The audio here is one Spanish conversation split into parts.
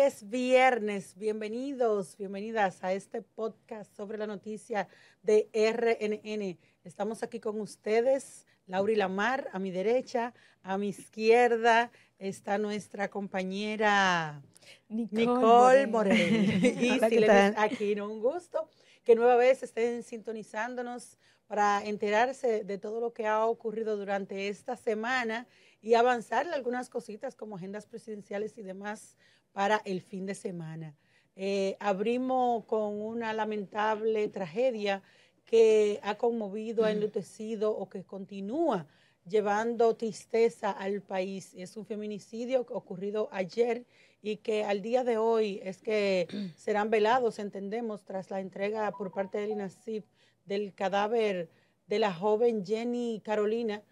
es viernes. Bienvenidos, bienvenidas a este podcast sobre la noticia de RNN. Estamos aquí con ustedes, y Lamar, a mi derecha, a mi izquierda está nuestra compañera Nicole, Moreno. aquí no, un gusto que nueva vez estén sintonizándonos para enterarse de todo lo que ha ocurrido durante esta semana y avanzarle algunas cositas como agendas presidenciales y demás para el fin de semana. Eh, abrimos con una lamentable tragedia que ha conmovido, ha mm. enlutecido o que continúa llevando tristeza al país. Es un feminicidio ocurrido ayer y que al día de hoy es que serán velados, entendemos, tras la entrega por parte del INACIP del cadáver de la joven Jenny Carolina,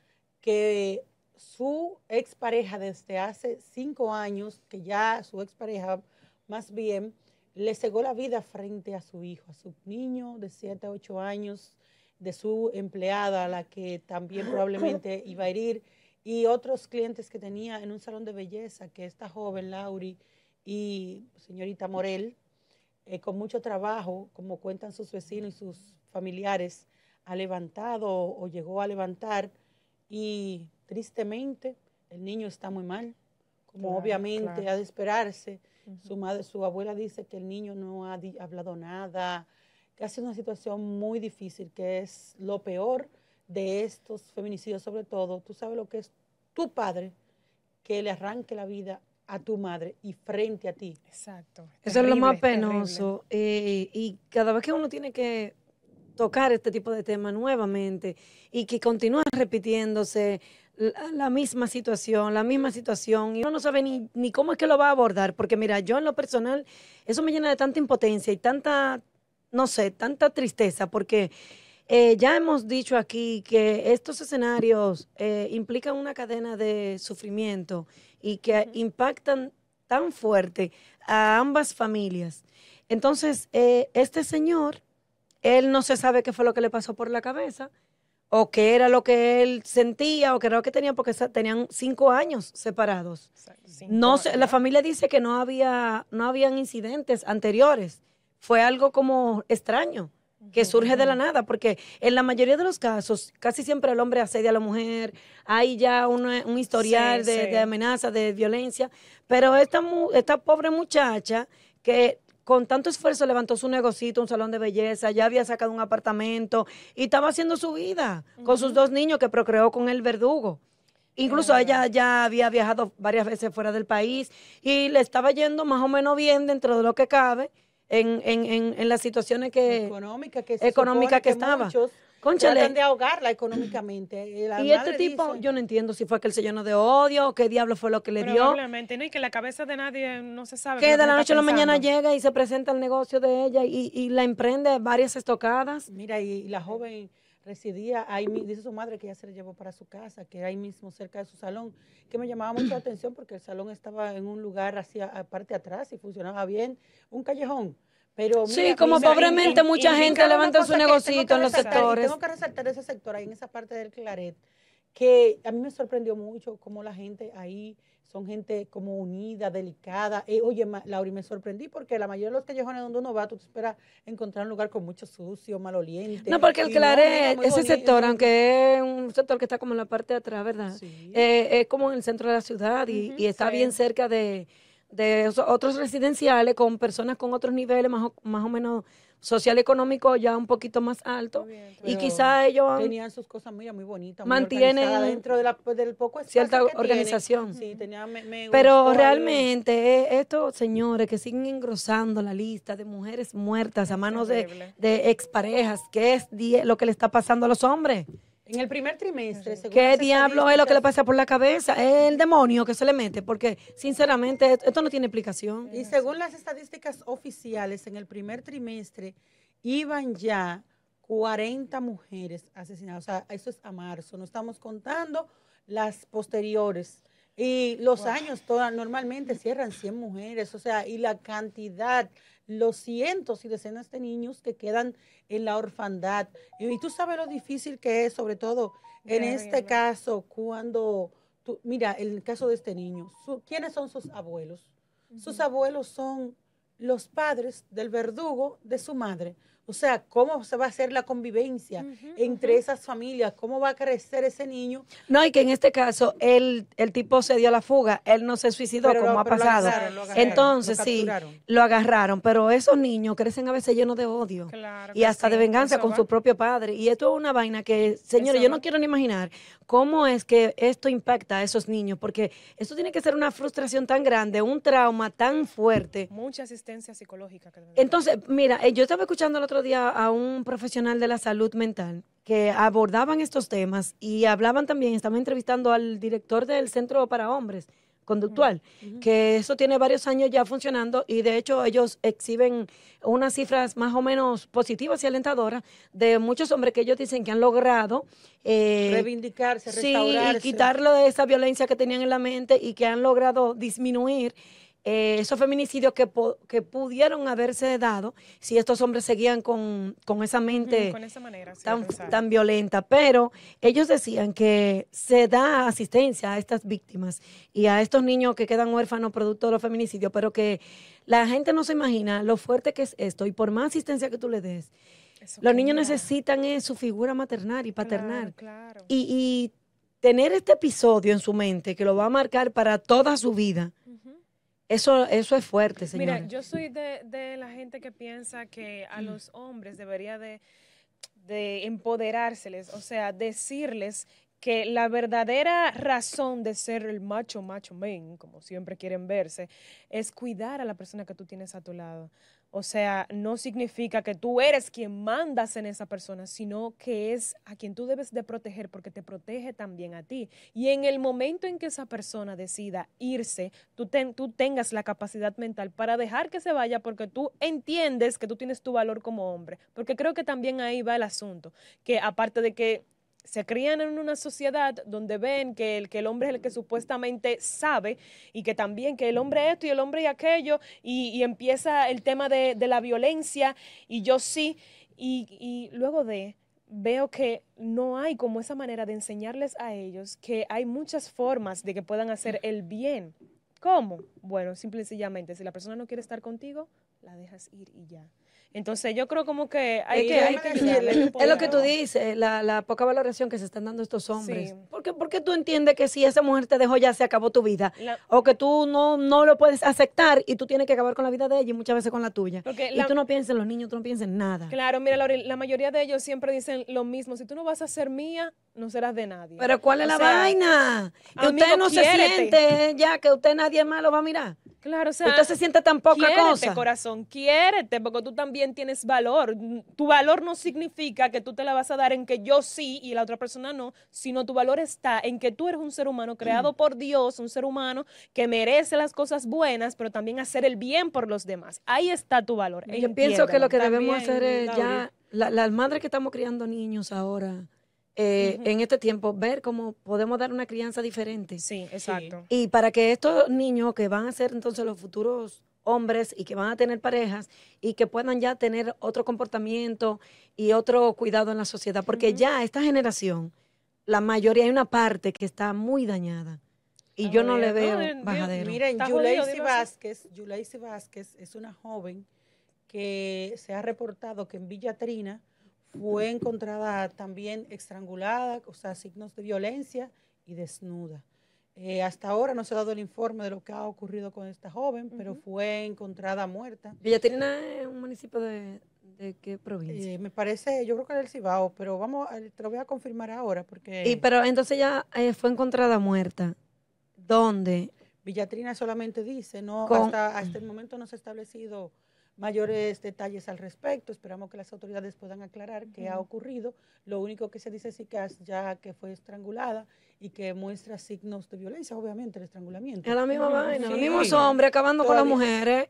que su expareja desde hace cinco años, que ya su expareja más bien le cegó la vida frente a su hijo, a su niño de siete a ocho años, de su empleada, a la que también probablemente iba a herir, y otros clientes que tenía en un salón de belleza, que esta joven Lauri y señorita Morel, eh, con mucho trabajo, como cuentan sus vecinos y sus familiares, ha levantado o llegó a levantar y Tristemente, el niño está muy mal, como obviamente ha de esperarse. Su madre, su abuela dice que el niño no ha hablado nada, que ha sido una situación muy difícil, que es lo peor de estos feminicidios, sobre todo. Tú sabes lo que es tu padre que le arranque la vida a tu madre y frente a ti. Exacto. Eso es lo más penoso. Eh, y cada vez que uno tiene que tocar este tipo de tema nuevamente y que continúa repitiéndose la, misma situación, la misma situación, y uno no sabe ni, ni cómo es que lo va a abordar, porque mira, yo en lo personal, eso me llena de tanta impotencia y tanta, no sé, tanta tristeza, porque... Eh, ya hemos dicho aquí que estos escenarios eh, implican una cadena de sufrimiento y que impactan tan fuerte a ambas familias. Entonces, eh, este señor, él no se sabe qué fue lo que le pasó por la cabeza, o qué era lo que él sentía o qué era lo que tenía, porque tenían cinco años separados. no La familia dice que no, había, no habían incidentes anteriores. Fue algo como extraño, que surge de la nada, porque en la mayoría de los casos, casi siempre el hombre asedia a la mujer, hay ya un historial de, de, amenaza, de violencia, pero esta, esta pobre muchacha que con tanto esfuerzo levantó su negocito, un salón de belleza, ya había sacado un apartamento y estaba haciendo su vida con sus dos niños que procreó con el verdugo. Incluso ella ya había viajado varias veces fuera del país y le estaba yendo más o menos bien dentro de lo que cabe en, en, en, las situaciones que, que, estaba. Tratan de ahogarla económicamente. Eh, y, este tipo, yo no entiendo si fue que él se llenó de odio o qué diablo fue lo que le dio. Probablemente, no, y que la cabeza de nadie no se sabe. Que de la noche a la mañana llega y se presenta el negocio de ella y, la emprende varias estocadas. Mira, y, la joven residía ahí, dice su madre que ya se la llevó para su casa, que ahí mismo cerca de su salón, que me llamaba mucho la atención porque el salón estaba en un lugar hacia parte atrás y funcionaba bien, un callejón sí, como pobremente mucha gente levanta su negocito en los sectores. Tengo que resaltar ese sector ahí, en esa parte del Claret, que a mí me sorprendió mucho cómo la gente ahí son gente como unida, delicada. Eh, oye, Lauri, me sorprendí porque la mayoría de los callejones donde uno va, tú te esperas encontrar un lugar con mucho sucio, maloliente. No, porque el Claret, ese sector, aunque es un sector que está como en la parte de atrás, ¿verdad? Sí. Eh, es como en el centro de la ciudad y, está bien cerca de de otros residenciales con personas con otros niveles más o, más o menos social económico ya un poquito más alto y quizá ellos tenían sus cosas muy bonitas mantienen dentro de del poco cierta organización sí, tenía, pero realmente eh, estos señores que siguen engrosando la lista de mujeres muertas a manos de, de exparejas que es lo que le está pasando a los hombres en el primer trimestre, según ¿Qué diablo es lo que le pasa por la cabeza? Es el demonio que se le mete, porque sinceramente esto no tiene explicación. Y según las estadísticas oficiales, en el primer trimestre iban ya 40 mujeres asesinadas. O sea, eso es a marzo. No estamos contando las posteriores. Y los años todas normalmente cierran 100 mujeres, o sea, y la cantidad los cientos y decenas de niños que quedan en la orfandad. Y, tú sabes lo difícil que es, sobre todo en este caso, cuando, tú, mira, el caso de este niño, ¿quiénes son sus abuelos? Sus abuelos son los padres del verdugo de su madre. O sea, ¿cómo se va a hacer la convivencia entre esas familias? ¿Cómo va a crecer ese niño? No, y que en este caso el, el tipo se dio a la fuga, él no se suicidó como ha pasado. Entonces, sí, lo agarraron, pero esos niños crecen a veces llenos de odio y hasta de venganza con su propio padre. Y esto es una vaina que, señores, yo no quiero ni imaginar cómo es que esto impacta a esos niños, porque esto tiene que ser una frustración tan grande, un trauma tan fuerte. Mucha asistencia psicológica. Entonces, mira, eh, yo estaba escuchando la día a un profesional de la salud mental que abordaban estos temas y hablaban también, estaban entrevistando al director del Centro para Hombres Conductual, que eso tiene varios años ya funcionando y de hecho ellos exhiben unas cifras más o menos positivas y alentadoras de muchos hombres que ellos dicen que han logrado eh, reivindicarse, y quitarlo de esa violencia que tenían en la mente y que han logrado disminuir eh, esos feminicidios que, pudieron haberse dado si estos hombres seguían con, esa mente tan, tan, violenta. Pero ellos decían que se da asistencia a estas víctimas y a estos niños que quedan huérfanos producto de los feminicidios, pero que la gente no se imagina lo fuerte que es esto y por más asistencia que tú le des. los niños necesitan su figura maternal y paternal. Y, tener este episodio en su mente que lo va a marcar para toda su vida. Eso, eso es fuerte, señor. Mira, yo soy de, la gente que piensa que a mm. los hombres debería de empoderárseles, o sea, decirles que la verdadera razón de ser el macho, macho men, como siempre quieren verse, es cuidar a la persona que tú tienes a tu lado. O sea, no significa que tú eres quien mandas en esa persona, sino que es a quien tú debes de proteger porque te protege también a ti. Y en el momento en que esa persona decida irse, tú, tú tengas la capacidad mental para dejar que se vaya porque tú entiendes que tú tienes tu valor como hombre. Porque creo que también ahí va el asunto, que aparte de que se crían en una sociedad donde ven que el, que el hombre es el que supuestamente sabe y que también que el hombre esto y el hombre y aquello y, empieza el tema de, la violencia y yo sí y, y luego de veo que no hay como esa manera de enseñarles a ellos que hay muchas formas de que puedan hacer el bien. ¿Cómo? Bueno, simple y sencillamente, si la persona no quiere estar contigo, la dejas ir y ya. Entonces yo creo como que hay que... es lo que tú dices, la, poca valoración que se están dando estos hombres. Porque, porque tú entiendes que si esa mujer te dejó ya se acabó tu vida. o que tú no, no lo puedes aceptar y tú tienes que acabar con la vida de ella y muchas veces con la tuya. y tú no piensas en los niños, tú no piensas en nada. Claro, mira, la mayoría de ellos siempre dicen lo mismo. Si tú no vas a ser mía, no serás de nadie. Pero ¿cuál es la vaina? Que usted no se siente ya que usted nadie más lo va a mirar. Claro, o sea, usted se siente tan poca cosa. corazón, quiérete, porque tú también tienes valor. Tu valor no significa que tú te la vas a dar en que yo sí y la otra persona no, sino tu valor está en que tú eres un ser humano creado mm. por Dios, un ser humano que merece las cosas buenas, pero también hacer el bien por los demás. Ahí está tu valor. Yo pienso que lo que debemos hacer es ya las la madres que estamos criando niños ahora eh, en este tiempo, ver cómo podemos dar una crianza diferente. Sí, exacto. Y para que estos niños que van a ser entonces los futuros hombres y que van a tener parejas y que puedan ya tener otro comportamiento y otro cuidado en la sociedad, porque ya esta generación, la mayoría hay una parte que está muy dañada. Y yo no le veo bajadero. Miren, Yulaisi Vázquez, Vázquez es una joven que se ha reportado que en Villa Trina fue encontrada también estrangulada, o sea, signos de violencia y desnuda. Eh, hasta ahora no se ha dado el informe de lo que ha ocurrido con esta joven, pero fue encontrada muerta. ¿Villatrina es eh, un municipio de, de qué provincia? Eh, me parece, yo creo que es el Cibao, pero vamos, te lo voy a confirmar ahora porque... Y pero entonces ya fue encontrada muerta. ¿Dónde? Villatrina solamente dice, no, hasta, hasta el momento no se ha establecido mayores detalles al respecto. Esperamos que las autoridades puedan aclarar qué ha ocurrido. Lo único que se dice es que ya que fue estrangulada y que muestra signos de violencia, obviamente, el estrangulamiento. Es la misma ah, vaina, los mismos hombres acabando con las mujeres.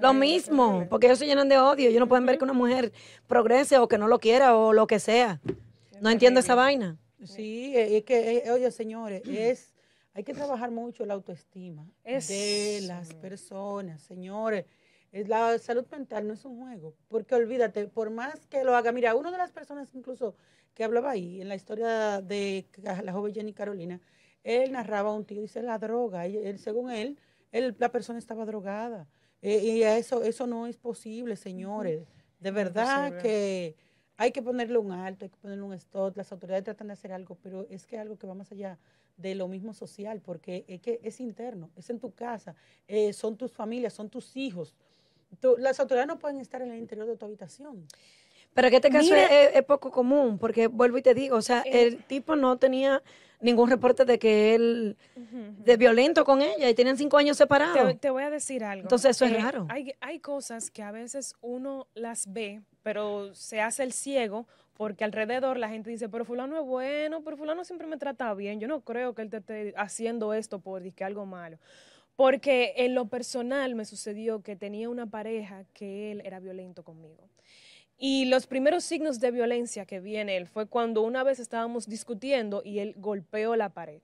lo mismo, porque ellos se llenan de odio. Ellos no pueden ver que una mujer progrese o que no lo quiera o lo que sea. No entiendo esa vaina. Sí, es que, eh, oye, señores, es, hay que trabajar mucho la autoestima de las personas, señores. La salud mental no es un juego, porque olvídate, por más que lo haga, mira, una de las personas incluso que hablaba ahí en la historia de la joven Jenny Carolina, él narraba a un tío, dice la droga, y él, según él, la persona estaba drogada. Eh, y eso, eso no es posible, señores. De verdad que hay que ponerle un alto, hay que ponerle un stop, las autoridades tratan de hacer algo, pero es que es algo que va más allá de lo mismo social, porque es que es interno, es en tu casa, eh, son tus familias, son tus hijos las autoridades no pueden estar en el interior de tu habitación. Pero que este caso es, poco común, porque vuelvo y te digo, o sea, eh. el tipo no tenía ningún reporte de que él, de violento con ella, y tienen cinco años separados. Te, voy a decir algo. Entonces eso es eh, raro. Hay, cosas que a veces uno las ve, pero se hace el ciego porque alrededor la gente dice, pero fulano es bueno, pero fulano siempre me trata bien, yo no creo que él te esté haciendo esto por que algo malo. Porque en lo personal me sucedió que tenía una pareja que él era violento conmigo. Y los primeros signos de violencia que vi en él fue cuando una vez estábamos discutiendo y él golpeó la pared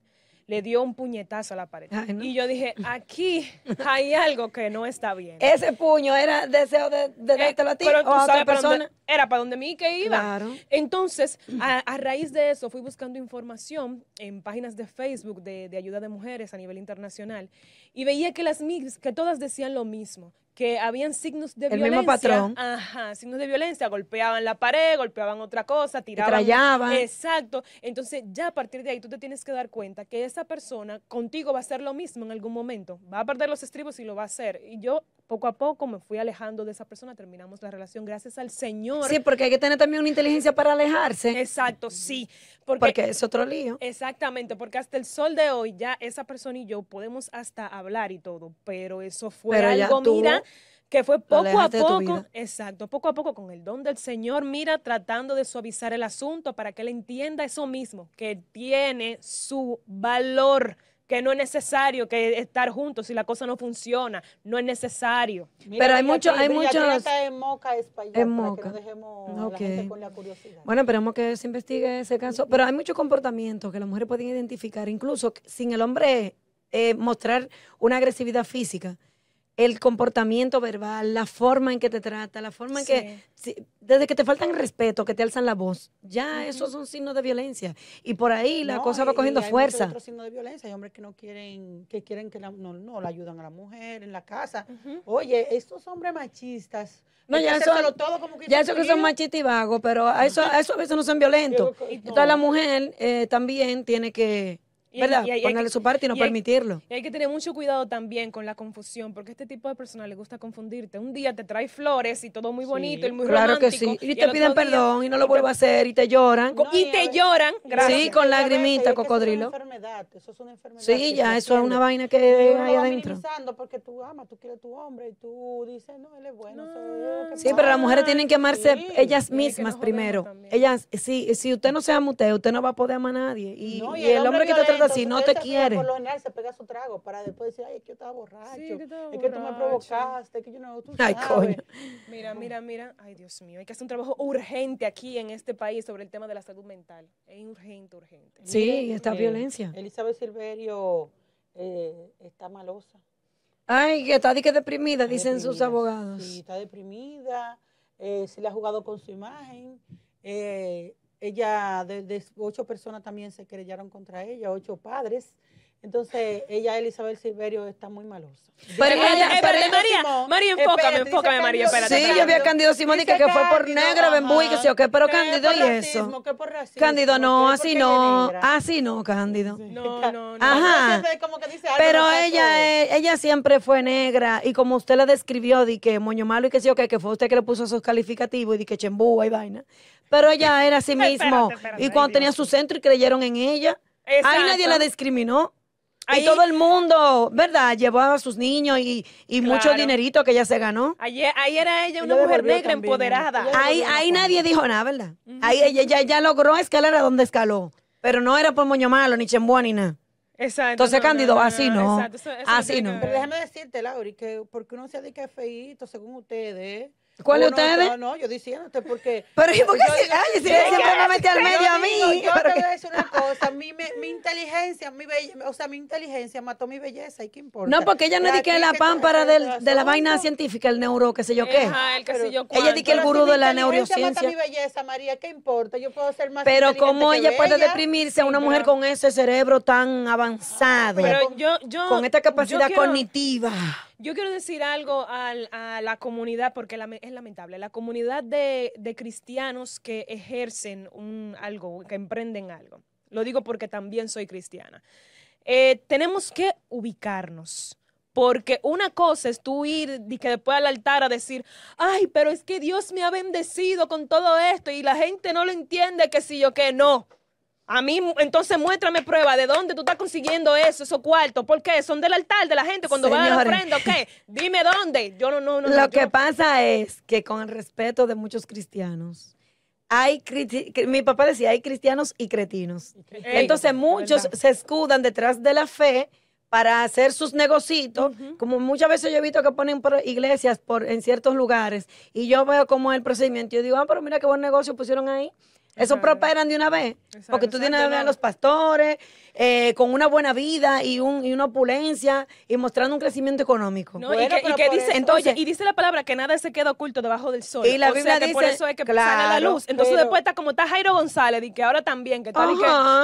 le dio un puñetazo a la pared. Y yo dije, aquí hay algo que no está bien. Ese puño era deseo de, de eh, dártelo a pero persona. era para donde mi que iba. Entonces, a, raíz de eso, fui buscando información en páginas de Facebook de, ayuda de mujeres a nivel internacional y veía que las que todas decían lo mismo, que habían signos de violencia. El mismo patrón. Ajá, signos de violencia. Golpeaban la pared, golpeaban otra cosa, tiraban. Exacto. Entonces, ya a partir de ahí tú te tienes que dar cuenta que esa persona contigo va a hacer lo mismo en algún momento. Va a perder los estribos y lo va a hacer. Y yo poco a poco me fui alejando de esa persona, terminamos la relación gracias al Señor. Sí, porque hay que tener también una inteligencia para alejarse. Exacto, sí. Porque, es otro lío. Exactamente, porque hasta el sol de hoy ya esa persona y yo podemos hasta hablar y todo, pero eso fue algo, mira, que fue poco a poco, exacto, poco a poco con el don del Señor, mira, tratando de suavizar el asunto para que él entienda eso mismo, que tiene su valor, que no es necesario que estar juntos si la cosa no funciona, no es necesario. pero hay mucho, hay muchos. Moca, España, que no dejemos con la curiosidad. Bueno, esperemos que se investigue ese caso. Pero hay muchos comportamientos que las mujeres pueden identificar, incluso sin el hombre eh, mostrar una agresividad física el comportamiento verbal, la forma en que te trata, la forma en que, desde que te faltan respeto, que te alzan la voz, ya esos son signos de violencia. Y por ahí la cosa va cogiendo fuerza. hay fuerza. Otro de violencia, hay hombres que no quieren, que quieren que la, no, no, la ayudan a la mujer en la casa. Oye, estos hombres machistas. No, ya eso, que que son machistas y vagos, pero a eso, a eso veces no son violentos. Entonces la mujer eh, también tiene que ¿Verdad? Ponerle su parte y no permitirlo. Hay, y hay que tener mucho cuidado también con la confusión, porque este tipo de personas les gusta confundirte. Un día te trae flores y todo muy bonito y muy claro Claro que sí. Y, te piden perdón y no lo vuelvo a hacer y te lloran. y, te lloran, Sí, con lagrimita, cocodrilo. es enfermedad, Sí, ya, eso es una vaina que hay adentro. porque tú amas, tú quieres tu hombre y tú dices, no, él es bueno. Sí, pero las mujeres tienen que amarse ellas mismas primero. Ellas, si, si usted no se ama usted, usted no va a poder amar a nadie. Y, el hombre que te si no te quiere. Colonial se pega su trago para después decir, ay, es que yo estaba borracho, que es que tú me provocaste, que yo no, tú Ay, coño. Mira, mira, mira, ay, Dios mío, hay que hacer un trabajo urgente aquí en este país sobre el tema de la salud mental. Es urgente, urgente. Sí, esta eh, violencia. Elizabeth Silverio eh, está malosa. Ay, que está que deprimida, dicen sus abogados. Sí, está deprimida, eh, se le ha jugado con su imagen. Eh, ella, de, ocho personas también se querellaron contra ella, ocho padres. Entonces, ella, Elizabeth Silverio, está muy malosa. Pero, ella, María, María, eh, enfócame, enfócame, María, espérate. Sí, yo vi a Cándido Simón que, fue por negro, bembú y que sí, qué, pero Cándido y eso. Cándido, no, así no, así no, Cándido. No, no, no. Ajá. Ah, pero ella, ella siempre fue negra y como usted la describió, de que moño malo y que sí, qué, que fue usted que le puso esos calificativos y di que chembúa y vaina. Pero ella era así mismo. y cuando tenía su centro y creyeron en ella, ahí nadie la discriminó. Ahí, todo el mundo, ¿verdad? Llevaba a sus niños y, y mucho dinerito que ella se ganó. ahí era ella una mujer negra empoderada. Ahí, nadie dijo nada, ¿verdad? Ahí ella ya, logró escalar a donde escaló. Pero no era por Moño Malo, ni Chembua, ni nada. Exacto. Entonces, Cándido, así no. así no. Pero déjame decirte, Lauri, que porque uno se dedica a feíto, según ustedes, ¿Cuál de ustedes? No, no, yo diciéndote porque. Pero ¿y por qué si, ay, si siempre me mete al medio a mí? yo te voy a decir una cosa, mi, mi, mi inteligencia, mi belleza, o sea, mi inteligencia mató mi belleza, ¿y qué importa? No, porque ella no dice que la pámpara de, la vaina científica, el neuro, qué sé yo qué. Ajá, el que sé yo qué. Ella dice que el gurú de la neurociencia. Mata mi belleza, María, ¿qué importa? Yo puedo ser más Pero cómo ella puede deprimirse a una mujer con ese cerebro tan avanzado. Pero yo, yo con esta capacidad cognitiva. Yo quiero decir algo a la comunidad, porque es lamentable, la comunidad de, cristianos que ejercen un, algo, que emprenden algo. Lo digo porque también soy cristiana. Eh, tenemos que ubicarnos. Porque una cosa es tú ir y que después al altar a decir, ay, pero es que Dios me ha bendecido con todo esto y la gente no lo entiende que sí yo que no. A mí, entonces muéstrame prueba de dónde tú estás consiguiendo eso, esos cuartos. ¿Por qué? Son del altar de la gente cuando van a la ofrenda, qué? Dime dónde. Yo no, no, no. Lo que pasa es que con el respeto de muchos cristianos, hay mi papá decía, hay cristianos y cretinos. entonces muchos se escudan detrás de la fe para hacer sus negocitos, como muchas veces yo he visto que ponen por iglesias por, en ciertos lugares, y yo veo cómo es el procedimiento, yo digo, ah, pero mira qué buen negocio pusieron ahí, eso prosperan eran de una vez, porque tú tienes a los pastores, eh, con una buena vida y, un, y, una opulencia y mostrando un crecimiento económico. y, dice, y dice la palabra que nada se queda oculto debajo del sol. Y la o Biblia sea, que por eso es que la luz. Entonces después está como está Jairo González, y que ahora también, que está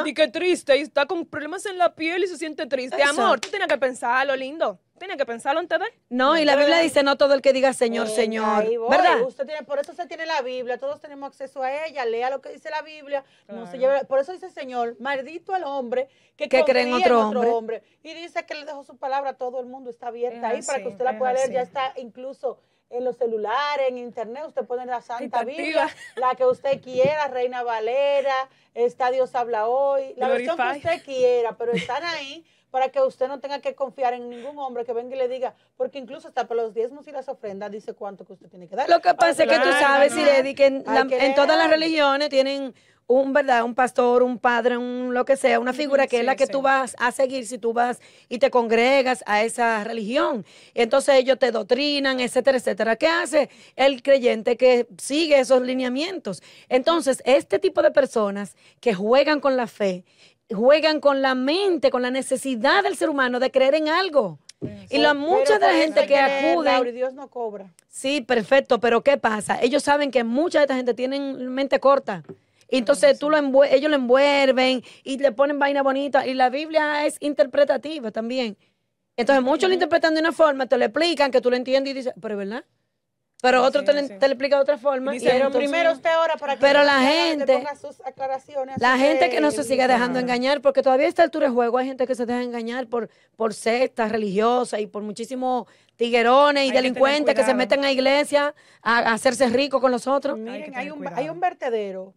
y que, triste, y está con problemas en la piel y se siente triste. Amor, tú tienes que pensar lo lindo. Tienen que pensarlo antes de No, y la Biblia dice no todo el que diga Señor, Señor. ¿Verdad? Usted tiene, por eso se tiene la Biblia, todos tenemos acceso a ella, lea lo que dice la Biblia. No se por eso dice Señor, maldito el hombre que, confía cree en otro, hombre. Y dice que le dejó su palabra a todo el mundo, está abierta ahí para que usted la pueda leer, ya está incluso en los celulares, en internet, usted puede pone la Santa Biblia, la que usted quiera, Reina Valera, está Dios habla hoy, la versión que usted quiera, pero están ahí para que usted no tenga que confiar en ningún hombre que venga y le diga, porque incluso hasta para los diezmos y las ofrendas dice cuánto que usted tiene que dar. Lo que pasa es que tú sabes, Iredi, que en todas las religiones tienen un verdad, un pastor, un padre, un lo que sea, una figura que es la que tú vas a seguir si tú vas y te congregas a esa religión. Entonces ellos te doctrinan, etcétera, etcétera. ¿Qué hace el creyente que sigue esos lineamientos? Entonces, este tipo de personas que juegan con la fe, juegan con la mente, con la necesidad del ser humano de creer en algo. Y la mucha de la gente que acude. Dios no cobra. Sí, perfecto, pero ¿qué pasa? Ellos saben que mucha de esta gente tienen mente corta. Entonces tú ellos lo envuelven y le ponen vaina bonita. Y la Biblia es interpretativa también. Entonces muchos lo interpretan de una forma, te lo explican, que tú lo entiendes y dices, pero ¿verdad? Pero otro te, lo explica de otra forma. pero primero usted ahora para que pero la gente, La gente que no se sigue dejando engañar, porque todavía está el altura de juego hay gente que se deja engañar por, por sectas religiosas y por muchísimos tiguerones y delincuentes que, se meten a iglesia a, hacerse ricos con los otros. Miren, un, hay un vertedero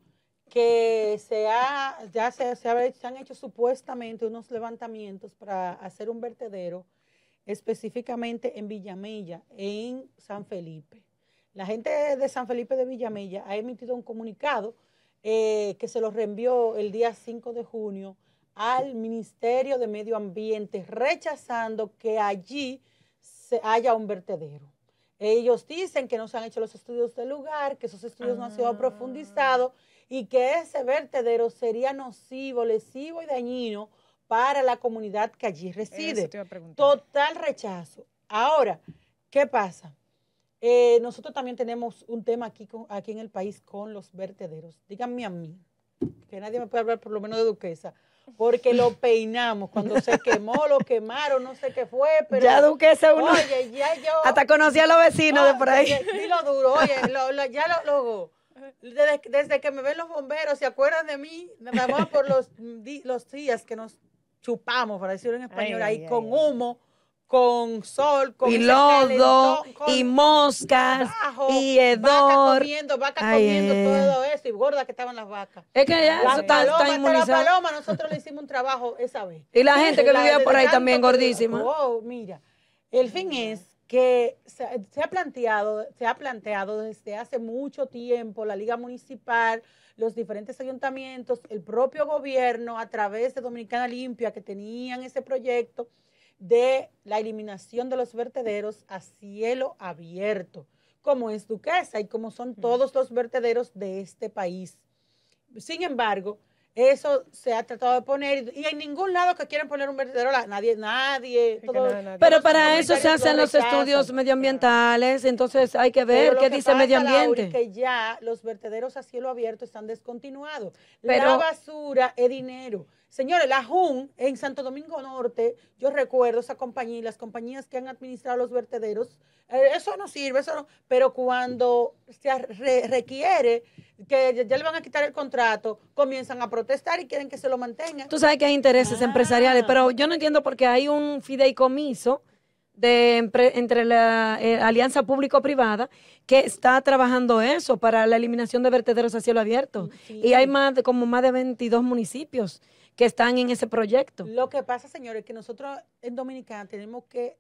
que se ha, ya se, han hecho supuestamente unos levantamientos para hacer un vertedero específicamente en Villamella, en San Felipe. La gente de San Felipe de Villamella ha emitido un comunicado eh, que se los reenvió el día 5 de junio al Ministerio de Medio Ambiente, rechazando que allí se haya un vertedero. Ellos dicen que no se han hecho los estudios del lugar, que esos estudios no han sido ah. profundizados y que ese vertedero sería nocivo, lesivo y dañino para la comunidad que allí reside. Total rechazo. Ahora, ¿qué pasa? Eh, nosotros también tenemos un tema aquí, aquí en el país con los vertederos. Díganme a mí, que nadie me puede hablar por lo menos de duquesa, porque lo peinamos cuando se quemó, lo quemaron, no sé qué fue, pero... Ya duquesa uno... Oye, ya yo... Hasta conocí a los vecinos de por ahí. Y lo duro, oye, ya lo... lo desde, que me ven los bomberos, ¿se acuerdan de mí? Me por los, los días que nos chupamos, para decirlo en español, ahí con humo con sol, con y lodo, y moscas, y hedor. Vaca comiendo, vaca comiendo todo eso, y gorda que estaban las vacas. Es que ya eso está, paloma, La paloma, nosotros le hicimos un trabajo esa vez. Y la gente que vivía por ahí también gordísima. Wow, oh, mira, el fin es que se, ha planteado, se ha planteado desde hace mucho tiempo la Liga Municipal, los diferentes ayuntamientos, el propio gobierno a través de Dominicana Limpia que tenían ese proyecto de la eliminación de los vertederos a cielo abierto, como es Duquesa y como son todos los vertederos de este país. Sin embargo, eso se ha tratado de poner y en ningún lado que quieran poner un vertedero, nadie, nadie. Pero para eso se hacen los estudios medioambientales, entonces hay que ver qué dice medio ambiente. que ya los vertederos a cielo abierto están descontinuados. la basura es dinero. Señores, la JUN en Santo Domingo Norte, yo recuerdo esa compañía y las compañías que han administrado los vertederos, eh, eso no sirve, eso no, pero cuando se requiere que ya le van a quitar el contrato, comienzan a protestar y quieren que se lo mantengan. Tú sabes que hay intereses ah. empresariales, pero yo no entiendo por qué hay un fideicomiso de, entre la eh, alianza público-privada que está trabajando eso para la eliminación de vertederos a cielo abierto. Mm, y hay más de, como más de 22 municipios que están en ese proyecto. Lo que pasa, señores, es que nosotros en Dominicana tenemos que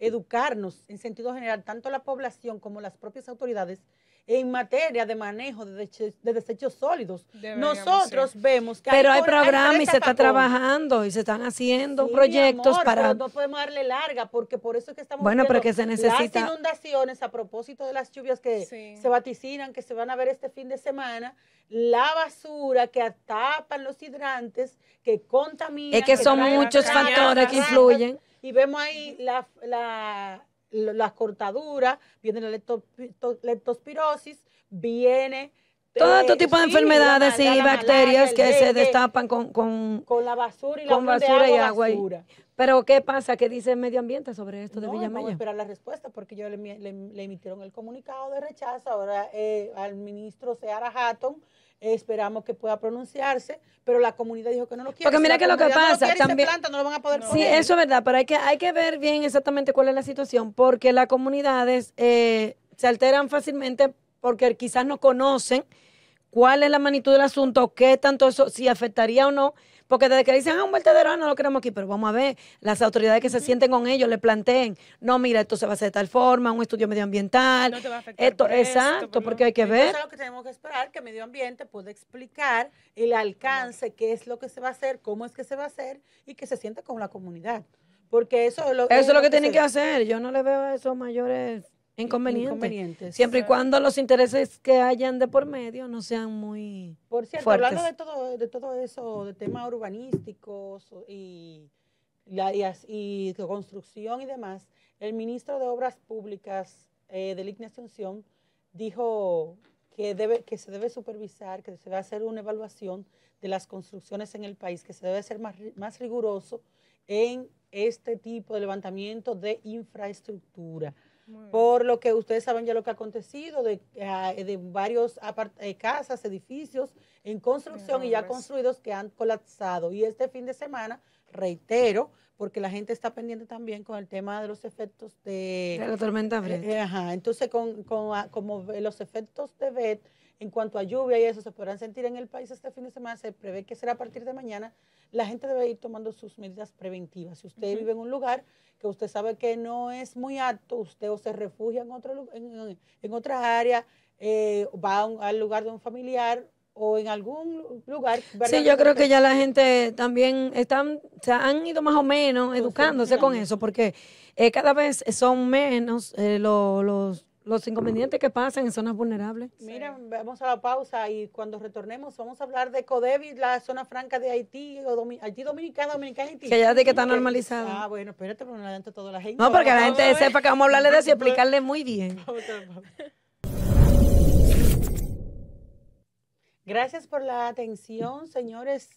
educarnos en sentido general, tanto la población como las propias autoridades, en materia de manejo de, desechos sólidos. Nosotros vemos que... Pero hay, programas y se está trabajando y se están haciendo proyectos para... no podemos darle larga porque por eso es que estamos... Bueno, pero se necesita... Las inundaciones a propósito de las lluvias que se vaticinan, que se van a ver este fin de semana la basura que atapan los hidrantes, que contaminan. Es que, son muchos factores que influyen. Y vemos ahí la las cortaduras, viene la leptospirosis, viene... Todo eh, este tipo de enfermedades y bacterias que se destapan con, con, la basura y la con basura y agua. pero ¿qué pasa? ¿Qué dice el medio ambiente sobre esto de Villamella? Vamos a esperar la respuesta porque yo le, emitieron el comunicado de rechazo ahora eh, al ministro Seara Hatton esperamos que pueda pronunciarse, pero la comunidad dijo que no lo quiere. Porque mira que lo que pasa, también, Sí, eso es verdad, pero hay que, hay que ver bien exactamente cuál es la situación, porque las comunidades eh, se alteran fácilmente porque quizás no conocen cuál es la magnitud del asunto, qué tanto eso, si afectaría o no porque desde que dicen, ah, un vertedero, ah, no lo queremos aquí, pero vamos a ver, las autoridades que se sienten con ellos le planteen, no, mira, esto se va a hacer de tal forma, un estudio medioambiental. Esto, exacto, porque hay que ver. Eso es lo que tenemos que esperar, que medio ambiente pueda explicar el alcance, qué es lo que se va a hacer, cómo es que se va a hacer y que se sienta con la comunidad. Porque eso es lo, eso es lo, que, que tienen que hacer. Yo no le veo a esos mayores Inconvenientes. Siempre y cuando los intereses que hayan de por medio no sean muy Por cierto, hablando de todo, de todo eso, de temas urbanísticos y, la, y, construcción y demás, el ministro de Obras Públicas eh, de Ligne dijo que, debe, que se debe supervisar, que se debe hacer una evaluación de las construcciones en el país, que se debe ser más, más riguroso en este tipo de levantamiento de infraestructura por lo que ustedes saben ya lo que ha acontecido de, ah, de varios eh, casas, edificios en construcción y ya construidos que han colapsado. Y este fin de semana, reitero, porque la gente está pendiente también con el tema de los efectos de... la tormenta Fred. Eh, ajá, entonces con, ah, como los efectos de en cuanto a lluvia y eso se podrán sentir en el país este fin de semana, se prevé que será a partir de mañana, la gente debe ir tomando sus medidas preventivas. Si usted vive en un lugar que usted sabe que no es muy apto, usted o se refugia en, otro, en, otras eh, va al lugar de un familiar o en algún lugar. Sí, yo creo que ya la gente también están, se han ido más o menos pues, educándose con eso, porque eh, cada vez son menos eh, los los inconvenientes que pasan en zonas vulnerables. Miren, vamos a la pausa y cuando retornemos vamos a hablar de Codevi, la zona franca de Haití, o Haití Dominicana, Dominicana Haití. Que ya de que está normalizada. Ah, bueno, espérate, pero no adelante toda la gente. No, porque la gente sepa que vamos a hablarle de eso y explicarle muy bien. Gracias por la atención, señores.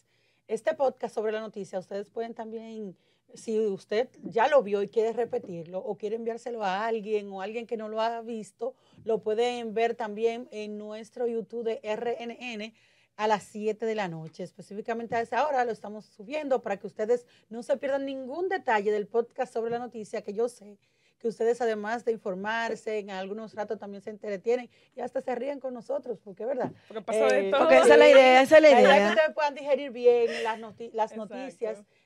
Este podcast sobre la noticia, ustedes pueden también si usted ya lo vio y quiere repetirlo o quiere enviárselo a alguien o alguien que no lo ha visto, lo pueden ver también en nuestro YouTube de RNN a las 7 de la noche. Específicamente a esa hora lo estamos subiendo para que ustedes no se pierdan ningún detalle del podcast sobre la noticia que yo sé que ustedes además de informarse, en algunos ratos también se entretienen y hasta se ríen con nosotros, porque es verdad. Porque de eh, esa es la idea, esa es la idea. Para que ustedes puedan digerir bien las noticias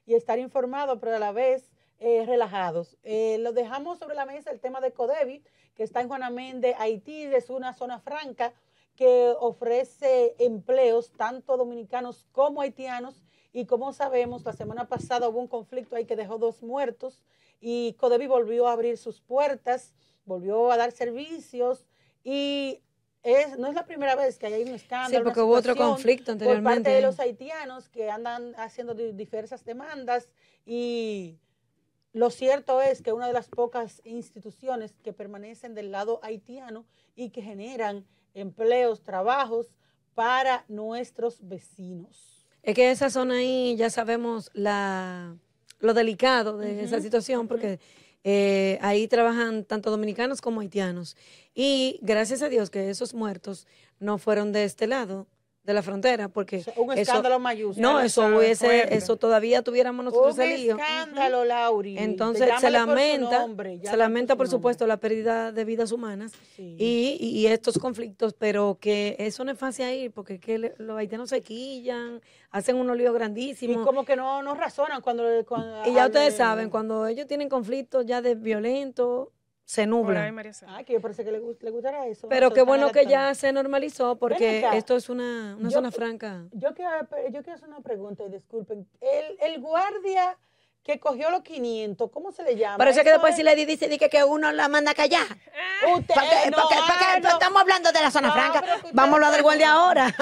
y estar informados, pero a la vez eh, relajados. Eh, lo dejamos sobre la mesa el tema de Codevi, que está en de Haití, es una zona franca que ofrece empleos tanto dominicanos como haitianos. Y como sabemos, la semana pasada hubo un conflicto ahí que dejó dos muertos y Codevi volvió a abrir sus puertas, volvió a dar servicios y no es la primera vez que hay un escándalo. Sí, porque hubo otro conflicto anteriormente. Por parte de los haitianos que andan haciendo diversas demandas y lo cierto es que una de las pocas instituciones que permanecen del lado haitiano y que generan empleos, trabajos para nuestros vecinos. Es que esa zona ahí ya sabemos la, lo delicado de esa situación porque... Eh, ahí trabajan tanto dominicanos como haitianos. Y gracias a Dios que esos muertos no fueron de este lado, de la frontera, porque... Un escándalo mayúsculo. No, eso eso todavía tuviéramos nosotros salido escándalo, Lauri. Entonces se lamenta, lamenta, por, supuesto, la pérdida de vidas humanas y, estos conflictos, pero que eso no es fácil ahí, porque que los haitianos se quillan, hacen unos líos grandísimos. Y como que no, no razonan cuando... y ya ustedes saben, cuando ellos tienen conflictos ya de violento se nubla. Ah, que yo que le, gustará eso. Pero qué bueno que ya se normalizó porque esto es una, una zona franca. Yo quiero, yo quiero hacer una pregunta y disculpen. El, el guardia que cogió los 500, ¿cómo se le llama? Parece que después si le dice que, que uno la manda a callar. Ah. Usted, no, estamos hablando de la zona franca. Vamos a hablar del guardia ahora.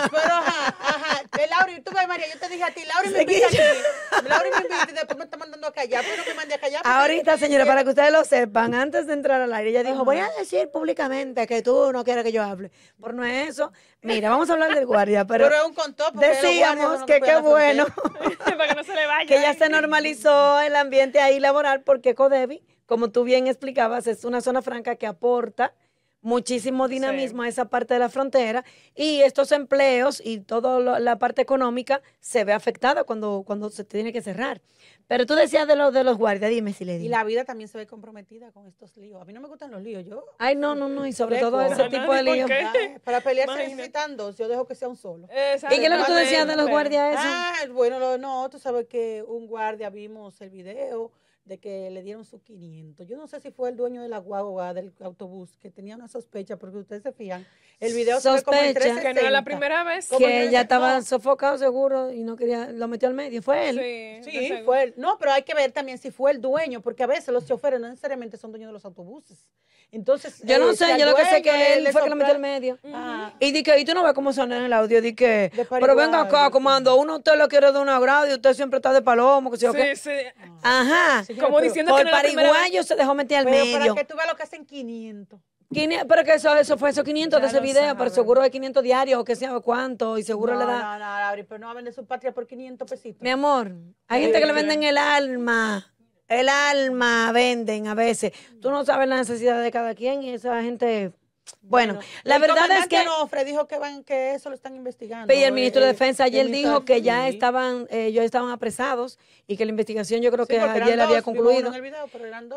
Eh, tú María, yo te dije a ti, Laura me invita aquí. me invita y después me está mandando acá allá. me Ahorita, señora, para que ustedes lo sepan, antes de entrar al aire, ella dijo, voy a decir públicamente que tú no quieres que yo hable. Por no es eso. Mira, vamos a hablar del guardia, pero, pero es un decíamos que qué bueno que, que ya se normalizó el ambiente ahí laboral porque Codevi, como tú bien explicabas, es una zona franca que aporta muchísimo dinamismo a esa parte de la frontera y estos empleos y toda la parte económica se ve afectada cuando, cuando se tiene que cerrar. Pero tú decías de, lo, de los guardias, dime si le digo. Y la vida también se ve comprometida con estos líos. A mí no me gustan los líos, yo. Ay, no, no, no, y sobre todo ese tipo de líos. para pelear se necesitan dos, yo dejo que sea un solo. ¿Y qué es lo que tú decías de los guardias Ah, bueno, no, tú sabes que un guardia vimos el video de que le dieron su 500. Yo no sé si fue el dueño de la guagua del autobús que tenía una sospecha, porque ustedes se fijan, el video se ve como en 360, que no la primera vez. Que ya estaba sofocado seguro y no quería, lo metió al medio. Fue él. Sí, sí fue él. No, pero hay que ver también si fue el dueño, porque a veces los choferes no necesariamente son dueños de los autobuses. Entonces, yo no eh, sé, yo lo que sé que él fue que lo metió al medio. Ah. Y dije, y tú no ves cómo son en el audio, dije, pero venga acá, comando, uno usted lo quiere de un agrado y usted siempre está de palomo, que sé yo qué. Sí, sí. Ajá. como diciendo que no pariguayo se dejó meter al medio. Pero que tú veas lo que hacen 500. pero que eso, eso fue esos 500 de ese video, pero seguro hay 500 diarios o que sea cuánto, y seguro le da. No, no, no, pero no a vender su patria por 500 pesitos. Mi amor, hay gente que le venden el alma el alma venden a veces. Tú no sabes la necesidad de cada quien y esa gente. Bueno, la verdad es que. Fred dijo que, van, que eso lo están investigando. Y el eh, ministro de eh, Defensa ayer dijo que ya estaban, eh, ya estaban apresados y que la investigación yo creo que ayer había concluido.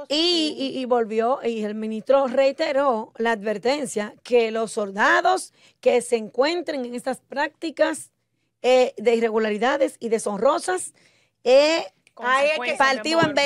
y, volvió, y el ministro reiteró la advertencia que los soldados que se encuentren en estas prácticas eh, de irregularidades y deshonrosas, Ay, que,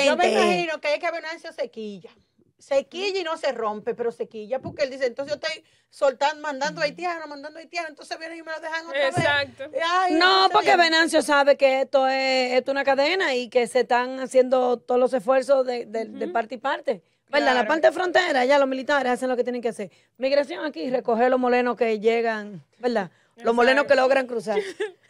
Yo me imagino que hay que Venancio sequilla. Sequilla y no se rompe, pero sequilla porque él dice, entonces yo estoy soltando, mandando haitiano, mandando haitiano. entonces vienen y me lo dejan otra vez. No, porque Venancio sabe que esto es, una cadena y que se están haciendo todos los esfuerzos de, de, parte y parte. ¿Verdad? La parte frontera, ya los militares hacen lo que tienen que hacer. Migración aquí, recoger los molenos que llegan, ¿verdad? Los molenos que logran cruzar.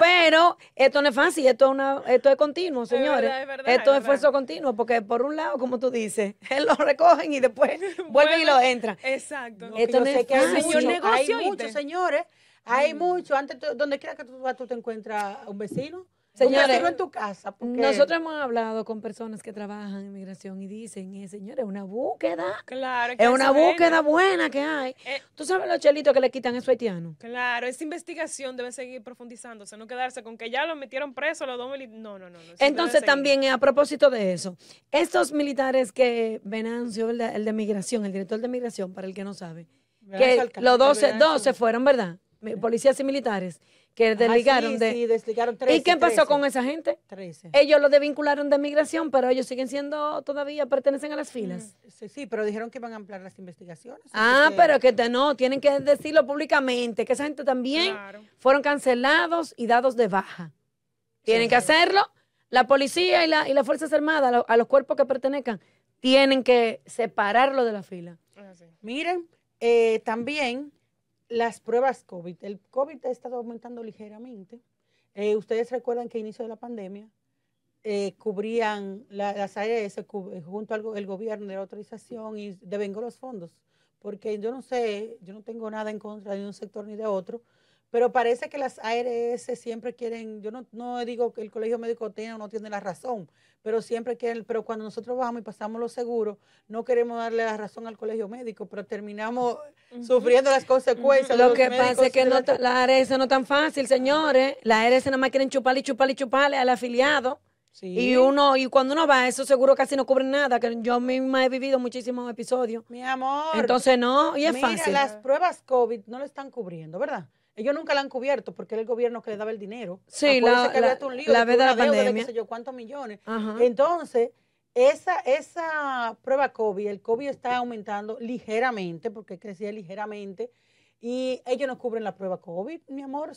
Pero esto no es fácil, esto es, una, esto es continuo, señores. esto es esfuerzo continuo, porque por un lado, como tú dices, lo recogen y después vuelven y lo entran. Exacto. Esto hay, mucho, señores, hay mm. mucho. Antes, donde quiera que tú, tú te encuentras un vecino Señores, Nosotros hemos hablado con personas que trabajan en migración y dicen, eh, señores, es una búsqueda. Claro. es una búsqueda buena que hay. Eh, Tú sabes los chelitos que le quitan a su haitiano? Claro, esa investigación debe seguir profundizándose, no quedarse con que ya lo metieron preso, los dos militares. No, no, no. Entonces también, eh, a propósito de eso, estos militares que Venancio, el de, migración, el director de migración, para el que no sabe, que los 12, 12 fueron, ¿verdad? Policías y militares que desligaron de... Sí, 13, ¿Y qué pasó con esa gente? 13. Ellos lo desvincularon de migración, pero ellos siguen siendo, todavía pertenecen a las filas. Mm, sí, sí, pero dijeron que van a ampliar las investigaciones. Ah, pero que no, tienen que decirlo públicamente, que esa gente también fueron cancelados y dados de baja. Tienen que hacerlo. La policía y, las Fuerzas Armadas, a los cuerpos que pertenezcan, tienen que separarlo de la fila. Ah, Miren, eh, también las pruebas COVID. El COVID ha estado aumentando ligeramente. Eh, ustedes recuerdan que a inicio de la pandemia eh, cubrían las AES eh, junto al el gobierno de la autorización y devengo los fondos. Porque yo no sé, yo no tengo nada en contra de un sector ni de otro, pero parece que las ARS siempre quieren, yo no, digo que el colegio médico tenga o no tiene la razón, pero siempre quieren, pero cuando nosotros bajamos y pasamos los seguros, no queremos darle la razón al colegio médico, pero terminamos sufriendo las consecuencias. Lo que pasa es que no, ARS no tan fácil, señores. Las ARS nada más quieren chuparle, chuparle, chuparle al afiliado. Y uno, y cuando uno va, eso seguro casi no cubren nada, que yo misma he vivido muchísimos episodios. Mi amor. Entonces no, y es mira, fácil. Las pruebas COVID no lo están cubriendo, ¿verdad? Ellos nunca la han cubierto porque era el gobierno que le daba el dinero. Sí, la, que la, la, de la pandemia. sé yo, cuántos millones. Entonces, esa, esa prueba COVID, el COVID está aumentando ligeramente porque crecía ligeramente y ellos no cubren la prueba COVID, mi amor.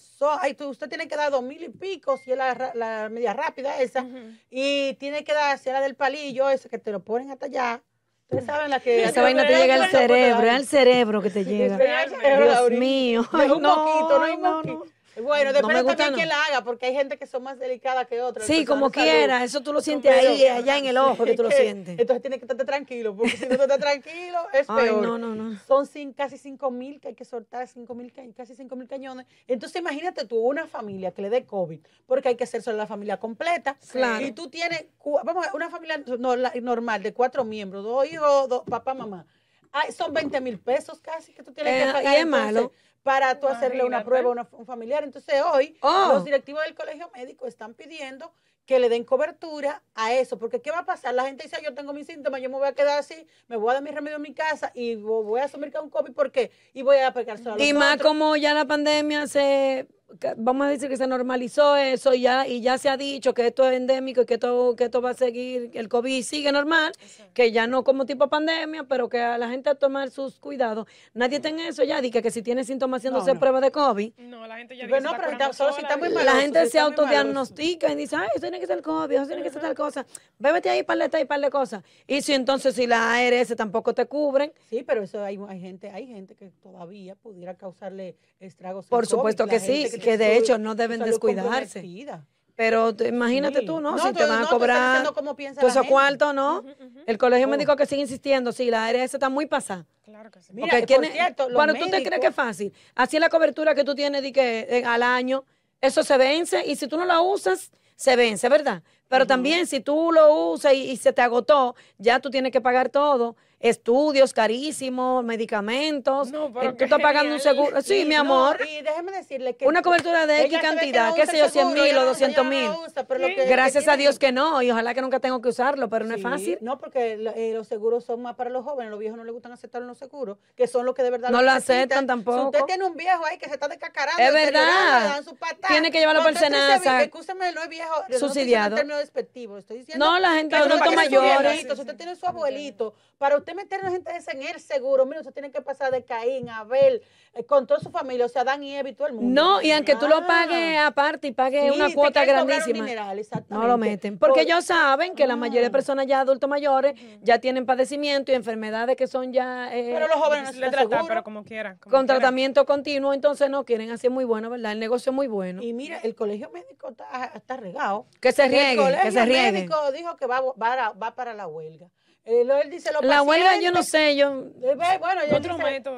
tú, usted tiene que dar dos mil y pico si es la, la media rápida esa, y tiene que dar si es la del palillo esa que te lo ponen hasta allá, Ustedes saben la que... Esa vaina te llega al cerebro, es al cerebro que te llega. Dios mío. No, no, hay no. Bueno, depende también que la haga, porque hay gente que son más delicadas que otras. Sí, como quiera, eso tú lo sientes ahí, allá en el ojo que tú lo sientes. Entonces tienes que estar tranquilo, porque si no estás tranquilo, es No, no, no. Son sin, casi 5 mil que hay que soltar, cinco mil, casi 5 mil cañones. Entonces imagínate tú, una familia que le dé COVID, porque hay que hacer solo la familia completa. Claro. Y tú tienes, vamos, una familia normal de cuatro miembros, dos hijos, dos, papá, mamá son 20 mil pesos casi que tú tienes que eh, pagar. Para tú hacerle una prueba a un familiar. Entonces, hoy oh. los directivos del colegio médico están pidiendo que le den cobertura a eso, porque ¿qué va a pasar? La gente dice, yo tengo mis síntomas, yo me voy a quedar así, me voy a dar mi remedio en mi casa y voy a asumir que un COVID, ¿por qué? Y voy a aplicar solo. Y más como ya la pandemia se vamos a decir que se normalizó eso y ya, y ya se ha dicho que esto es endémico y que esto, que esto va a seguir, el COVID sigue normal, que ya no como tipo pandemia, pero que a la gente a tomar sus cuidados. Nadie tiene eso ya, dice que, si tiene síntomas haciéndose prueba de COVID. No, la gente ya dice, pero solo si está muy La gente se autodiagnostica y dice, ay, eso tiene que ser COVID, eso tiene que ser tal cosa. Bébete ahí paleta y par de cosas. Y si entonces si la ARS tampoco te cubren. Sí, pero eso hay, hay gente, hay gente que todavía pudiera causarle estragos. Por supuesto que sí. Que que de hecho no deben descuidarse. Pero imagínate tú, ¿no? si te van a cobrar tú esos cuartos, ¿no? El colegio me médico que sigue insistiendo, sí, la ARS está muy pasada. Claro que sí. Mira, por cierto, cuando tú te crees que es fácil, así la cobertura que tú tienes que, eh, al año, eso se vence y si tú no la usas, se vence, ¿verdad? Pero también si tú lo usas y se te agotó, ya tú tienes que pagar todo estudios carísimos, medicamentos. No, pero eh, tú estás pagando un seguro. Sí, mi amor. y déjeme decirle que. Una cobertura de X cantidad, qué sé yo, 100 mil o 200 mil. Gracias a Dios que no, y ojalá que nunca tenga que usarlo, pero no es fácil. No, porque eh, los seguros son más para los jóvenes, los viejos no les gustan aceptar los seguros, que son los que de verdad. No lo aceptan tampoco. Si usted tiene un viejo ahí que se está descacarando, es verdad. tiene que llevarlo por el no es viejo. Subsidiado. No, estoy no la gente, Si usted tiene su abuelito, para usted meter la gente en el seguro, mira, usted tiene que pasar de Caín, Abel, eh, con toda su familia, o sea, Dan y Eva todo el mundo. No, y aunque tú lo pagues ah. aparte y pagues una cuota grandísima. no lo meten. Porque ellos saben que la mayoría de ah. personas ya adultos mayores ya tienen padecimiento y enfermedades que son ya. Eh, pero los jóvenes no tratan, pero como quieran. con tratamiento continuo, entonces no quieren hacer muy bueno, ¿verdad? El negocio es muy bueno. Y mira, el colegio médico está, está regado. Que se riegue. El colegio médico dijo que va, va para la huelga. Eh, la huelga yo no sé, yo... Eh,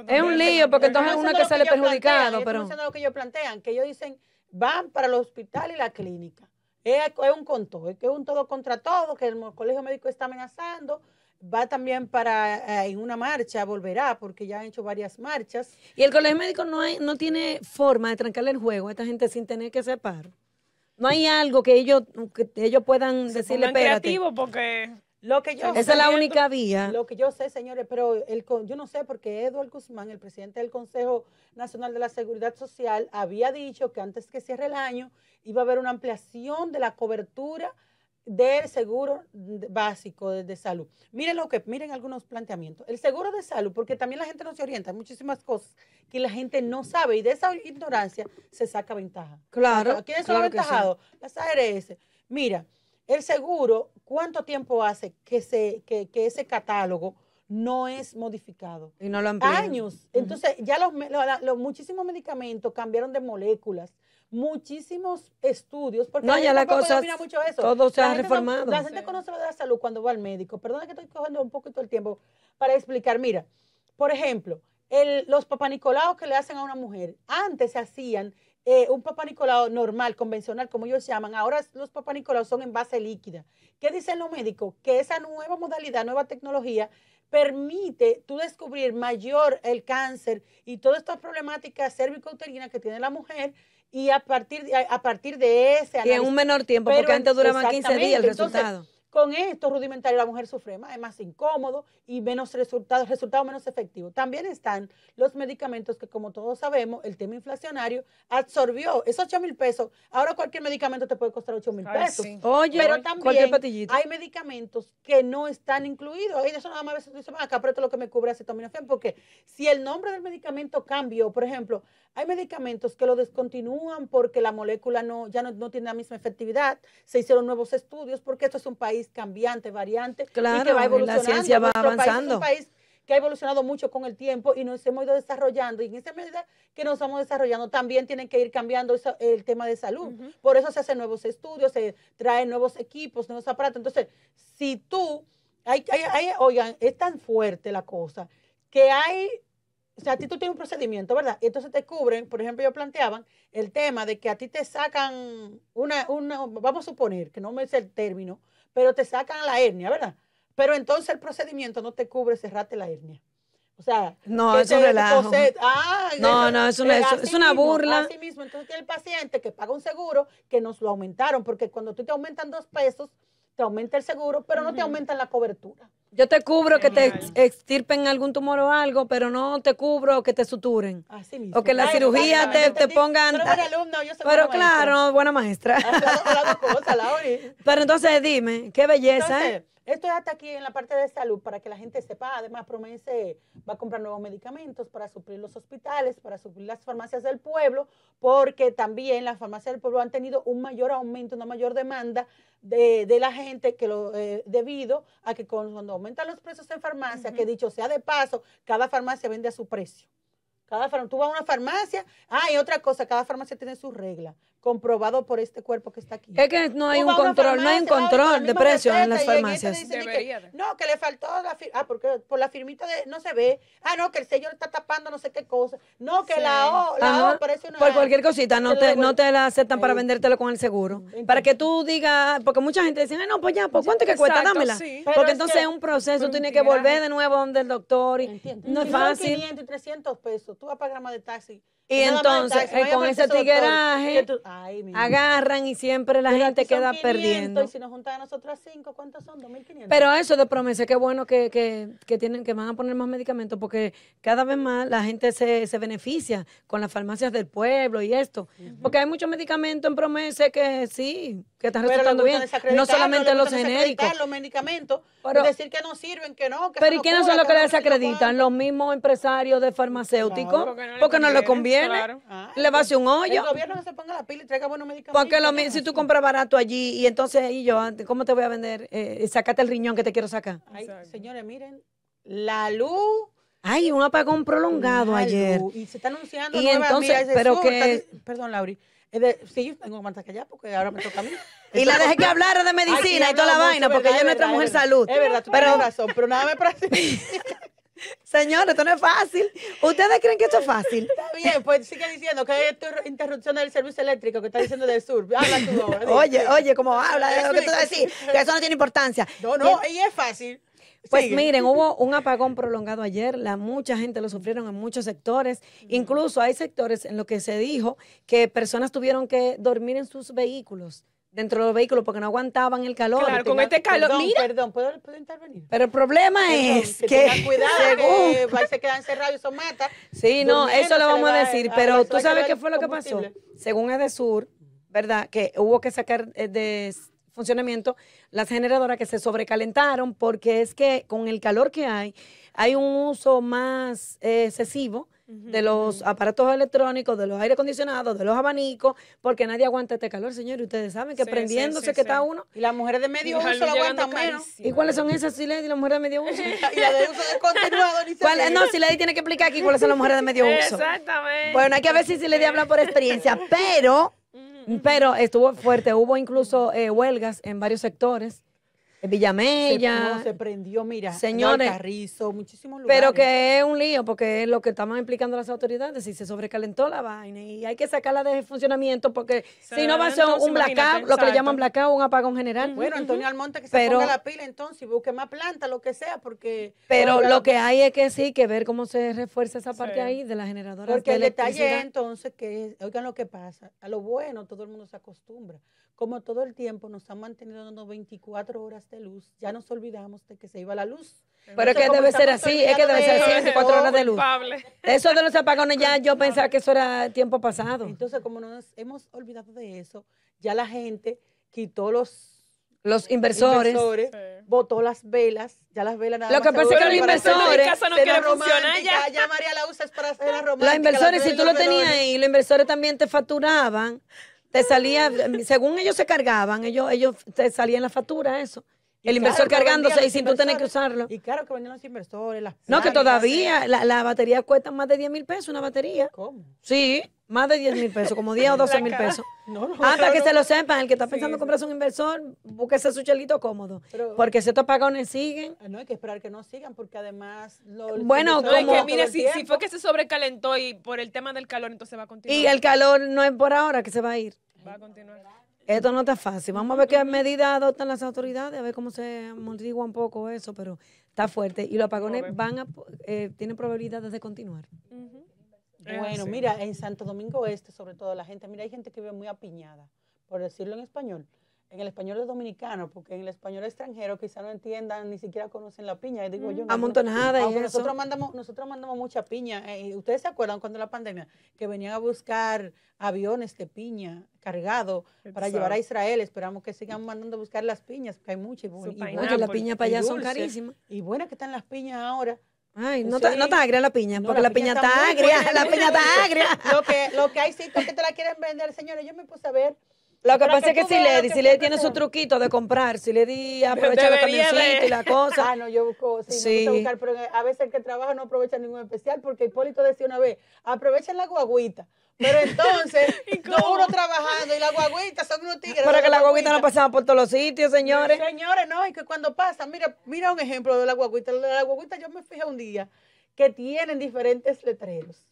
es un lío porque entonces es uno que sale perjudicado. pero lo que ellos plantean, que ellos dicen, van para el hospital y la clínica. Es, un conto, es, es un todo contra todo, que el colegio médico está amenazando, va también para eh, en una marcha, volverá, porque ya han hecho varias marchas. Y el colegio médico no, no tiene forma de trancarle el juego a esta gente sin tener que separar. No hay algo que ellos, que ellos puedan decirle, espérate. porque... Esa es la única vía. Lo que yo sé, señores, pero el, yo no sé porque Eduardo Guzmán, el presidente del Consejo Nacional de la Seguridad Social, había dicho que antes que cierre el año iba a haber una ampliación de la cobertura del seguro básico de, salud. Miren lo que, miren algunos planteamientos. El seguro de salud, porque también la gente no se orienta, hay muchísimas cosas que la gente no sabe y de esa ignorancia se saca ventaja. Claro. ¿Quiénes son los ventajados? Las ARS. Mira, el seguro, ¿cuánto tiempo hace que, ese catálogo no es modificado? Y no lo han Años. Entonces, ya los, muchísimos medicamentos cambiaron de moléculas, muchísimos estudios. Porque no, ya la cosa. Todo se ha reformado. la gente conoce lo de la salud cuando va al médico. Perdona que estoy cogiendo un poquito el tiempo para explicar. Mira, por ejemplo, los papanicolados que le hacen a una mujer, antes se hacían eh, un papá normal, convencional, como ellos llaman, ahora los papá Nicolau son en base líquida. ¿Qué dicen los médicos? Que esa nueva modalidad, nueva tecnología, permite tú descubrir mayor el cáncer y todas estas problemáticas cervicouterinas que tiene la mujer y a partir de, a partir de ese análisis. Y en un menor tiempo, porque antes duraban 15 días el resultado. Con esto rudimentario la mujer sufre más, es más incómodo y menos resultados, resultado menos efectivo. También están los medicamentos que, como todos sabemos, el tema inflacionario absorbió esos 8 mil pesos. Ahora cualquier medicamento te puede costar 8 mil pesos. Oye, pero también hay medicamentos que no están incluidos. Y eso nada más a veces dices, acá, pero lo que me cubre acetaminofén, porque si el nombre del medicamento cambió, por ejemplo, hay medicamentos que lo descontinúan porque la molécula no, ya no, no, tiene la misma efectividad. Se hicieron nuevos estudios porque esto es un país cambiante, variante, claro, La ciencia va avanzando. es un país que ha evolucionado mucho con el tiempo y nos hemos ido desarrollando. Y en esa medida que nos estamos desarrollando, también tienen que ir cambiando el tema de salud. Por eso se hacen nuevos estudios, se traen nuevos equipos, nuevos aparatos. Entonces, si tú, hay, hay, oigan, es tan fuerte la cosa que hay o sea, a ti tú tienes un procedimiento, ¿verdad? Y entonces te cubren, por ejemplo, yo planteaban el tema de que a ti te sacan una, una, vamos a suponer, que no me dice el término, pero te sacan la hernia, ¿verdad? Pero entonces el procedimiento no te cubre cerrarte la hernia. O sea, no, es un no, no, es una, eh, burla. Así mismo, entonces el paciente que paga un seguro que nos lo aumentaron, porque cuando tú te aumentan dos pesos, te aumenta el seguro, pero no te aumentan la cobertura. Yo te cubro que te extirpen algún tumor o algo, pero no te cubro que te suturen. Así mismo. O que la cirugía te, te, pongan. Pero, alumno, yo soy pero claro, buena maestra. Pero entonces dime, qué belleza. ¿eh? Esto es hasta aquí en la parte de salud para que la gente sepa. Además, promete va a comprar nuevos medicamentos para suplir los hospitales, para suplir las farmacias del pueblo, porque también las farmacias del pueblo han tenido un mayor aumento, una mayor demanda de, la gente que lo eh, debido a que cuando aumentan los precios en farmacia, que dicho sea de paso, cada farmacia vende a su precio. Cada tú vas a una farmacia, hay otra cosa, cada farmacia tiene su regla comprobado por este cuerpo que está aquí. Es que no hay un control, no hay un control de precios en las este farmacias. no, que le faltó la ah, porque por la firmita de no se ve. Ah, no, que el señor está tapando no sé qué cosa. No, que la O, la ah, O parece una Por cualquier cosita no te, no te la aceptan para vendértelo con el seguro. para que tú digas, porque mucha gente dice, no, pues ya, pues cuánto que cuesta, dámela." Porque entonces es un proceso, tiene tienes que volver de nuevo donde el doctor y no es fácil. 500 y 300 pesos, tú vas a pagar más de taxi y entonces, eh, con ese tigueraje, agarran y siempre la gente queda perdiendo. si nos juntan cinco, ¿cuántos son? Pero eso de promesa, qué bueno que, que, que, tienen, que van a poner más medicamentos, porque cada vez más la gente se, se beneficia con las farmacias del pueblo y esto. Porque hay muchos medicamentos en promesa que sí, que están resultando bien. No solamente los, genéricos. Los medicamentos, pero, decir que no sirven, que no. pero ¿y quiénes son los que, le les desacreditan? Los mismos empresarios de farmacéuticos. porque no, les conviene. le va a hacer un hoyo. El gobierno Porque si tú compras barato allí y entonces, ahí yo, ah, ¿cómo te voy a vender? Eh, eh sacate el riñón que te quiero sacar. Ay, señores, miren, la luz. Ay, un apagón prolongado ayer. Y se está anunciando. Y entonces, pero que. perdón, Lauri sí, yo tengo más que allá porque ahora me toca a mí. y la dejé que hablara de medicina y toda la vaina, porque ella es nuestra mujer salud. Es verdad, tú pero, tienes razón, pero nada me parece. Señores, esto no es fácil. ¿Ustedes creen que esto es fácil? Está bien, pues sigue diciendo que hay interrupción del servicio eléctrico que está diciendo del sur. Habla tú Oye, oye, como habla de lo que tú decís, que eso no tiene importancia. No, no, y es fácil. Pues miren, hubo un apagón prolongado ayer, la mucha gente lo sufrieron en muchos sectores, incluso hay sectores en los que se dijo que personas tuvieron que dormir en sus vehículos dentro de los vehículos porque no aguantaban el calor. Claro, con este calor. Perdón, ¿puedo, intervenir? Pero el problema es que. cuidado, que se quedan encerrados y eso mata. Sí, no, eso lo vamos a decir, pero tú sabes qué fue lo que pasó. Según EDESUR, ¿verdad? Que hubo que sacar eh, de funcionamiento las generadoras que se sobrecalentaron porque es que con el calor que hay, hay un uso más eh, excesivo de los aparatos electrónicos, de los aire acondicionados, de los abanicos, porque nadie aguanta este calor, señores. ustedes saben que prendiéndose que está uno. Y las mujeres de medio uso lo aguantan menos. ¿Y cuáles son esas, Silady, las mujeres de medio uso? y las de uso descontinuado. no, Silady tiene que explicar aquí cuáles son las mujeres de medio uso. Exactamente. Bueno, hay que ver si Silady habla por experiencia, pero pero estuvo fuerte, hubo incluso eh, huelgas en varios sectores Villamella. Se, prendió, mira, señores, muchísimos Pero que es un lío, porque es lo que estamos explicando las autoridades, y se sobrecalentó la vaina y hay que sacarla de funcionamiento porque si no va a ser un blackout, lo que le llaman blackout, un apagón general. Bueno, Antonio Almonte que se pero, ponga la pila entonces y busque más planta lo que sea, porque... Pero lo que hay es que sí, que ver cómo se refuerza esa parte ahí de la generadora. Porque el detalle entonces que, oigan lo que pasa, a lo bueno todo el mundo se acostumbra como todo el tiempo nos han mantenido dando 24 horas de luz, ya nos olvidamos de que se iba la luz. Pero es que debe ser así, es que debe ser así, 24 horas de luz. Eso de los apagones ya yo pensaba que eso era tiempo pasado. Entonces, como nos hemos olvidado de eso, ya la gente quitó los los inversores, Votó botó las velas, ya las velas nada Lo que pasa es que los inversores. Casa no quiere funcionar ya. María la es para hacer la romántica. Los inversores, si tú lo tenías ahí, los inversores también te facturaban te salía, según ellos se cargaban, ellos, ellos te salían la factura, eso. El inversor cargándose y sin tú tener que usarlo. Y claro que vendían los inversores, las No, que todavía la, la, batería cuesta más de 10 mil pesos una batería. ¿Cómo? Sí. Más de 10 mil pesos, como 10 o 12 mil pesos. Hasta que se lo sepan, el que está pensando comprarse un inversor, búsquese su chelito cómodo. porque si estos pagones siguen. Ah, no hay que esperar que no sigan, porque además. bueno, como. mire, si, fue que se sobrecalentó y por el tema del calor, entonces va a continuar. Y el calor no es por ahora que se va a ir. Va a continuar. Esto no está fácil. Vamos a ver qué medidas adoptan las autoridades, a ver cómo se amortigua un poco eso, pero está fuerte. Y los apagones van a, eh, tienen probabilidades de continuar. Eh, bueno, mira, en Santo Domingo Este, sobre todo la gente, mira, hay gente que vive muy apiñada, por decirlo en español, en el español es dominicano, porque en el español extranjero quizá no entiendan, ni siquiera conocen la piña. digo, yo, mm. Amontonada y eso. Nosotros mandamos, nosotros mandamos mucha piña. Eh, ¿Ustedes se acuerdan cuando la pandemia? Que venían a buscar aviones de piña cargado para llevar a Israel. Esperamos que sigan mandando a buscar las piñas, porque hay muchas. Y, y para allá son carísimas. Y buenas que están las piñas ahora. Ay, no, está no agria la piña, porque la, piña, está, agria, la piña está agria. Lo que, lo que hay sitios que te la quieren vender, señores, yo me puse a ver. Lo que pasa es que si Lady, si Lady tiene su truquito de comprar, si Lady aprovecha los camioncitos y la cosa. Ah, no, yo busco, sí, sí. buscar, pero a veces el que trabaja no aprovecha ningún especial, porque Hipólito decía una vez, aprovechen la guaguita. Pero entonces, no uno trabajando y la guaguita son unos tigres. para que la guaguita no pasaba por todos los sitios, señores. Señores, no, es que cuando pasa, mira, mira un ejemplo de la guaguita. La guaguita, yo me fijé un día que tienen diferentes letreros.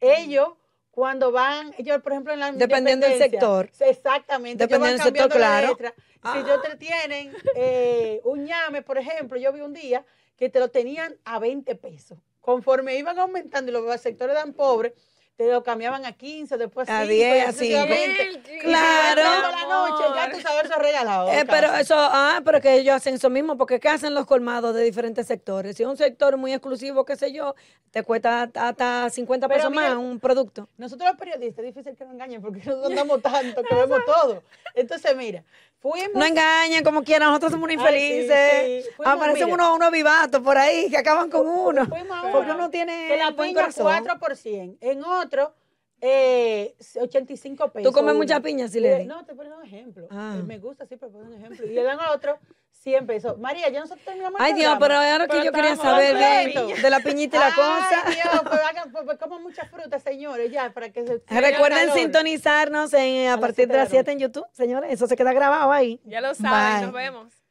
Ellos, cuando van, ellos, por ejemplo, en la. Dependiendo del sector. Exactamente. Dependiendo del sector, claro. Si ellos te tienen eh, un ñame, por ejemplo, yo vi un día que te lo tenían a 20 pesos. Conforme iban aumentando y los sectores eran pobres te lo cambiaban a 15, después a 10, así. Claro. ya tú sabes, eso regalado. Eh, pero eso, ah, pero que ellos hacen eso mismo, porque ¿qué hacen los colmados de diferentes sectores? Si es un sector muy exclusivo, qué sé yo, te cuesta hasta 50 pesos más un producto. Nosotros los periodistas, es difícil que nos engañen, porque nosotros andamos tanto, que vemos todo. Entonces, mira, no engañen como quieran, nosotros somos unos infelices. Aparecen unos, unos vivatos por ahí que acaban con uno. Fuimos porque uno tiene. Que la 4%. En otro, eh, 85 pesos. ¿Tú comes mucha piña, eh, si le No, te pongo un ejemplo. Ah. Eh, me gusta siempre poner un ejemplo. Y le dan otro Siempre eso. María, ya nosotros terminamos. Ay, Dios, pero ahora que yo quería saber de, de, la piñita y la cosa. Ay, Dios, pues, hagan, pues, pues, como muchas frutas, señores, ya, para que se. Recuerden sintonizarnos a, partir de las 7 en YouTube, señores. Eso se queda grabado ahí. Ya lo saben, nos vemos.